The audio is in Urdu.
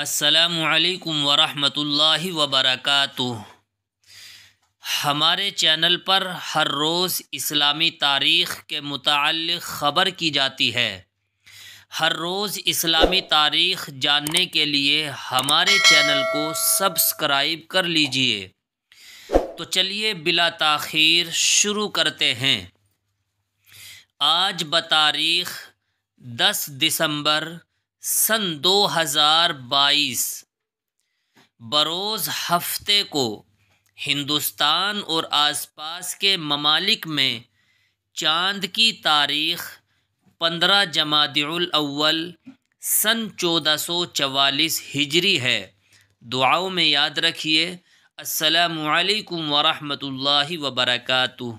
السلام علیکم ورحمۃ اللہ وبرکاتہ ہمارے چینل پر ہر روز اسلامی تاریخ کے متعلق خبر کی جاتی ہے ہر روز اسلامی تاریخ جاننے کے لیے ہمارے چینل کو سبسکرائب کر لیجئے تو چلیے بلا تاخیر شروع کرتے ہیں آج بتاریخ دس دسمبر سن دو ہزار بائیس بروز ہفتے کو ہندوستان اور آس پاس کے ممالک میں چاند کی تاریخ پندرہ جماعت الاول سن چودہ سو چوالیس ہجری ہے دعاؤں میں یاد رکھیے السلام علیکم ورحمۃ اللہ وبرکاتہ